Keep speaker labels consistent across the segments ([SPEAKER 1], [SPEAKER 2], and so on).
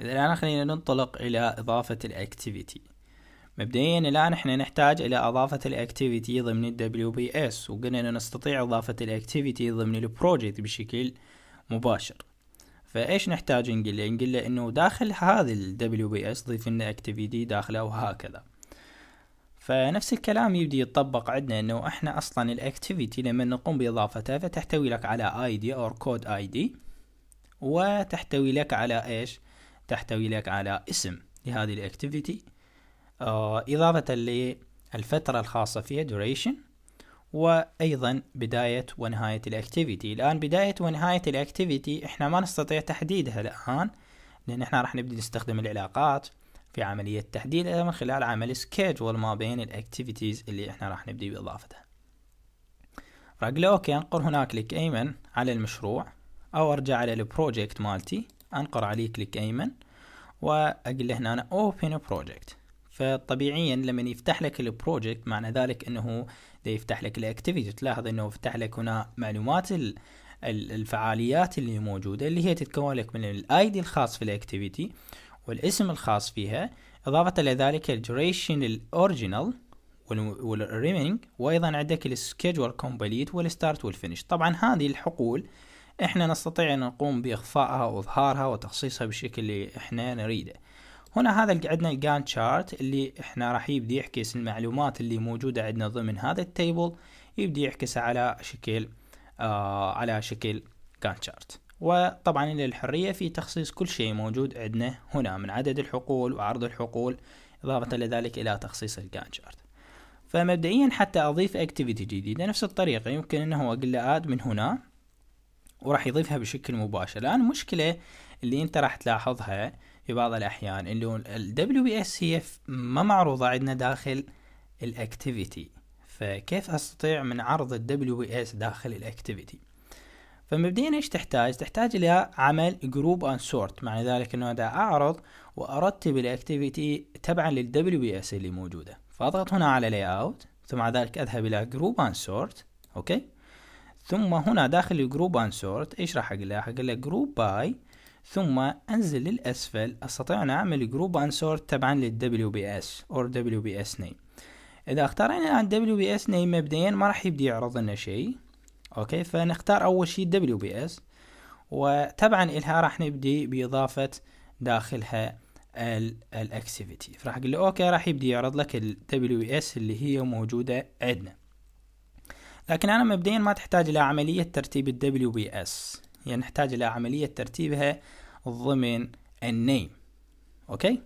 [SPEAKER 1] إذا الآن خلينا ننطلق إلى إضافة الأكتيفيتي مبدئيا الآن احنا نحتاج إلى إضافة الأكتيفيتي ضمن ال WBS وقلنا أنه نستطيع إضافة الأكتيفيتي ضمن البروجكت بشكل مباشر فايش نحتاج نقول له نقول له انه داخل هذا ال WBS ضيف لنا أكتيفيتي داخله وهكذا فنفس الكلام يبدي يتطبق عندنا انه احنا اصلا الاكتيفيتي لما نقوم بإضافتها فتحتوي لك على اي دي او كود اي دي وتحتوي لك على ايش تحتوي لك على اسم لهذه الاكتيفيتي آه، إضافة للفترة الخاصة فيها duration وأيضا بداية ونهاية الاكتيفيتي الآن بداية ونهاية الاكتيفيتي إحنا ما نستطيع تحديدها الآن لأن إحنا راح نبدأ نستخدم العلاقات في عملية تحديدها من خلال عمل schedule ما بين الاكتيفيتيز اللي إحنا راح نبدأ بإضافتها رجل أوكي أنقر هناك لك أيمن على المشروع أو أرجع على البروجكت مالتي انقر عليه كليك ايمن واقول له هنا أنا اوبن بروجكت فطبيعيا لما يفتح لك البروجكت معنى ذلك انه ده يفتح لك الاكتيفيتي تلاحظ انه فتح لك هنا معلومات الفعاليات اللي موجوده اللي هي تتكون لك من الايدي الخاص في الاكتيفيتي والاسم الخاص فيها اضافه الى ذلك الدوريشن الاوريجينال والريمينج وايضا عندك السكيدجول كومبليت والستارت والفينش طبعا هذه الحقول احنا نستطيع ان نقوم باخفائها واظهارها وتخصيصها بالشكل اللي احنا نريده هنا هذا اللي عندنا الجان شارت اللي احنا راح يبدي يعكس المعلومات اللي موجودة عندنا ضمن هذا التيبل يبدي يعكسها على شكل آه على شكل جان شارت وطبعا للحرية في تخصيص كل شيء موجود عندنا هنا من عدد الحقول وعرض الحقول إضافة لذلك إلى تخصيص الجان شارت فمبدئيا حتى أضيف اكتيفيتي جديدة نفس الطريقة يمكن أنه أقول له آد من هنا وراح يضيفها بشكل مباشر الآن المشكلة اللي انت راح تلاحظها في بعض الأحيان اللي هو ال WS ما معروضة عندنا داخل الاكتيفيتي فكيف أستطيع من عرض ال WS داخل الاكتيفيتي فمبدئيا ايش تحتاج؟ تحتاج الى عمل جروب اند سورت معنى ذلك انه اذا اعرض وارتب الاكتيفيتي تبعا لل بي اللي موجوده فاضغط هنا على لاي اوت ثم بعد ذلك اذهب الى جروب اند سورت اوكي ثم هنا داخل الجروب اند سورت ايش راح اقلها راح اقلها جروب باي ثم انزل للاسفل استطيع ان اعمل جروب اند سورت تبعا للدبليو بي اس اور دبليو بي اس نيم اذا اختارينا الان دبليو بي اس نيم مبدئيا ما راح يبدي يعرض لنا شيء اوكي فنختار اول شيء دبليو بي اس وتبعا لها راح نبدي باضافه داخلها الاكتيفيتي فراح اقول له اوكي راح يبدي يعرض لك الدبليو بي اس اللي هي موجوده عندنا لكن أنا مبدئيا ما تحتاج إلى عملية ترتيب ال WBS يعني نحتاج إلى عملية ترتيبها ضمن النيم أوكي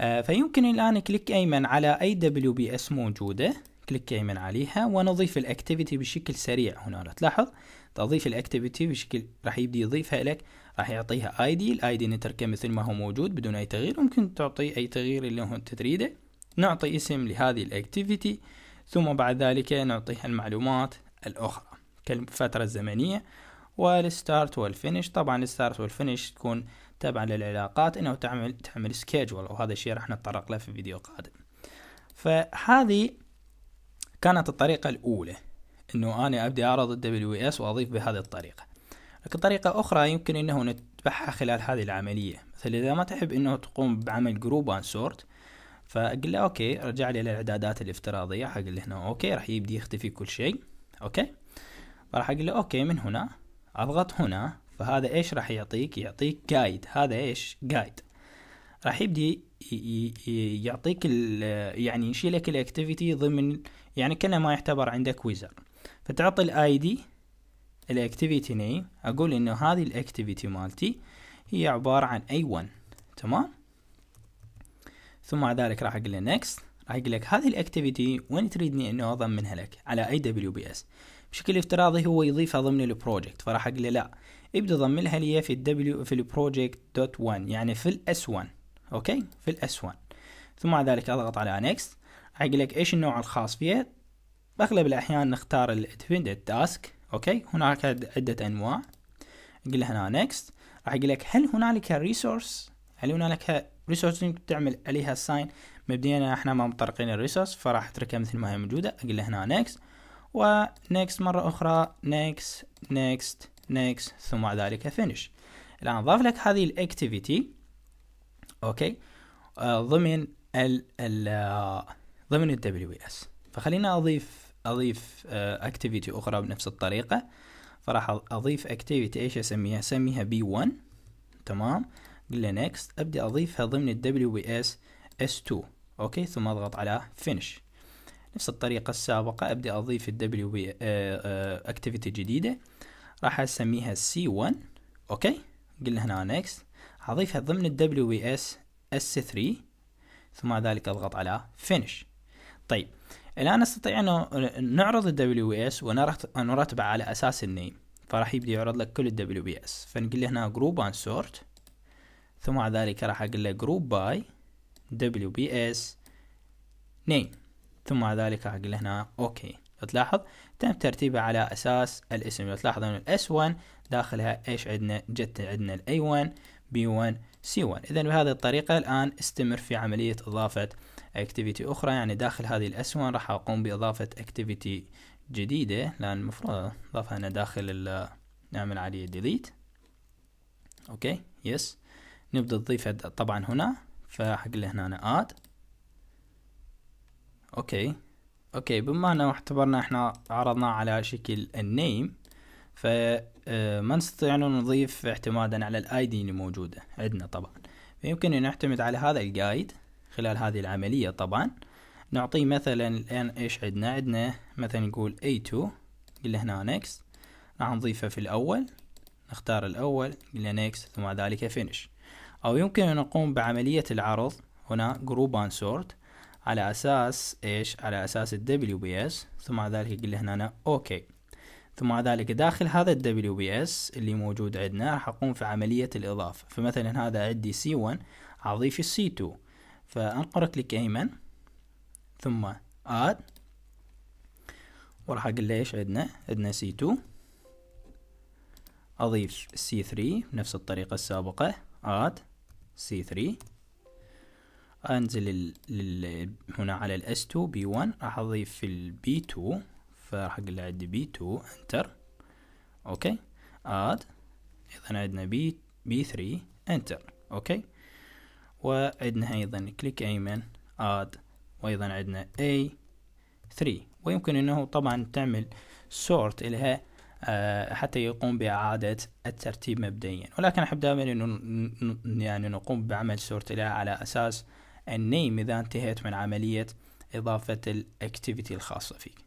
[SPEAKER 1] آه فيمكن الآن كليك أيمن على أي WBS موجودة كليك أيمن عليها ونضيف الأكتيفيتي بشكل سريع هنا لو تلاحظ تضيف الأكتيفيتي بشكل راح يبدي يضيفها لك راح يعطيها اي دي الاي دي نتركه مثل ما هو موجود بدون اي تغيير ممكن تعطي اي تغيير اللي هو تريده نعطي اسم لهذه الاكتيفيتي ثم بعد ذلك نعطيها المعلومات الأخرى كالفترة الزمنية والستارت والفينش طبعا الستارت والفينش تكون تابعة للعلاقات انه تعمل تعمل سكيجول وهذا الشيء راح نتطرق له في فيديو قادم فهذه كانت الطريقة الأولى انه انا ابدي اعرض ال اس واضيف بهذه الطريقة لكن طريقة أخرى يمكن انه نتبعها خلال هذه العملية مثلا إذا ما تحب انه تقوم بعمل جروب اند سورت فقال له اوكي رجع لي الاعدادات الافتراضيه حق اللي هنا اوكي راح يبدي يختفي كل شيء اوكي فراح اقول له اوكي من هنا اضغط هنا فهذا ايش راح يعطيك يعطيك جايد هذا ايش جايد راح يبدي يعطيك يعني يشيلك الاكتيفيتي ضمن يعني كأنه ما يعتبر عندك ويزر فتعطي الاي دي الاكتيفيتي نيم اقول انه هذه الاكتيفيتي مالتي هي عبارة عن اي 1 تمام ثم بعد ذلك راح اقول له نكست راح يقول لك هذه الاكتيفيتي وين تريدني انه اضمنها لك على اي دبليو بي اس بشكل افتراضي هو يضيفها ضمن البروجكت فراح اقول له لا ابدا ضملها لي في الدبليو في البروجكت دوت 1 يعني في الاس 1 اوكي في الاس 1 ثم بعد ذلك اضغط على نكست راح يقول لك ايش النوع الخاص فيها باغلب الاحيان نختار الديبندنت تاسك اوكي هناك عده انواع نقول هنا نكست راح يقول لك هل هنالك ريسورس هل هنالك ريسورسنج تعمل عليها ساين مبدئيا احنا ما مطرقين الريسورس فراح اتركها مثل ما هي موجوده اقول هنا نيكست ونيكست مره اخرى نيكست نيكست نيكست ثم بعد ذلك فينيش الان ضاف لك هذه الاكتيفيتي اوكي آه، ضمن ال ال آه، ضمن ال WS فخلينا اضيف اضيف اكتيفيتي آه، اخرى بنفس الطريقه فراح اضيف اكتيفيتي ايش اسميها اسميها بي 1 تمام قلنا next ابدي اضيفها ضمن ال WS S2 اوكي ثم اضغط على finish نفس الطريقة السابقة ابدي اضيف ال W آه، آه، activity جديدة راح اسميها C1 اوكي قلنا هنا next أضيفها ضمن ال WS S3 ثم بعد ذلك اضغط على finish طيب الان نستطيع انه نعرض ال WES ونرتبه على اساس النيم فراح يبدي يعرض لك كل ال WES فنقول له هنا جروب اند سورت ثم بعد ذلك راح أقول له group by WBS name ثم بعد ذلك راح أقول له هنا أوكي تلاحظ تم ترتيبها على أساس الاسم تلاحظ أن الاس 1 داخلها إيش عندنا جت عندنا الاي 1 بي 1 سي 1 إذا بهذه الطريقة الآن استمر في عملية إضافة اكتيفيتي أخرى يعني داخل هذه الاس 1 راح أقوم بإضافة اكتيفيتي جديدة لأن المفروض أضافها أنا داخل نعمل عليه delete اوكي يس نبدأ نضيف طبعا هنا فحق اللي هنا آد أوكي أوكي بما أنه اعتبرنا إحنا عرضناه على شكل النيم فما آه، نستطيع أن نضيف اعتمادا على الاي دي اللي موجودة عندنا طبعا فيمكن أن نعتمد على هذا الجايد خلال هذه العملية طبعا نعطيه مثلا الآن إيش عندنا عندنا مثلا نقول A2 اللي هنا next راح نضيفه في الأول نختار الأول اللي next ثم ذلك finish أو يمكن أن نقوم بعملية العرض هنا جروب and sort على أساس إيش على أساس ال WBS ثم بعد ذلك يقول هنا أوكي ثم بعد ذلك داخل هذا ال WBS اللي موجود عندنا راح أقوم في عملية الإضافة فمثلا هذا عندي C1 أضيف ال C2 فأنقر كليك أيمن ثم آد وراح أقول له إيش عندنا عندنا C2 أضيف C3 بنفس الطريقة السابقة آد C3 انزل لل... هنا على ال s 2 b 1 راح اضيف في b 2 فراح اقول عد b 2 Enter اوكي اد اذا عندنا B... b 3 Enter اوكي وعندنا ايضا كليك ايمن اد وايضا عندنا a 3 ويمكن انه طبعا تعمل سورت الها آه، حتى يقوم بإعادة الترتيب مبدئيا ولكن أحب دائما أن يعني نقوم بعمل سورت على أساس النيم إذا انتهيت من عملية إضافة الأكتيفيتي الخاصة فيك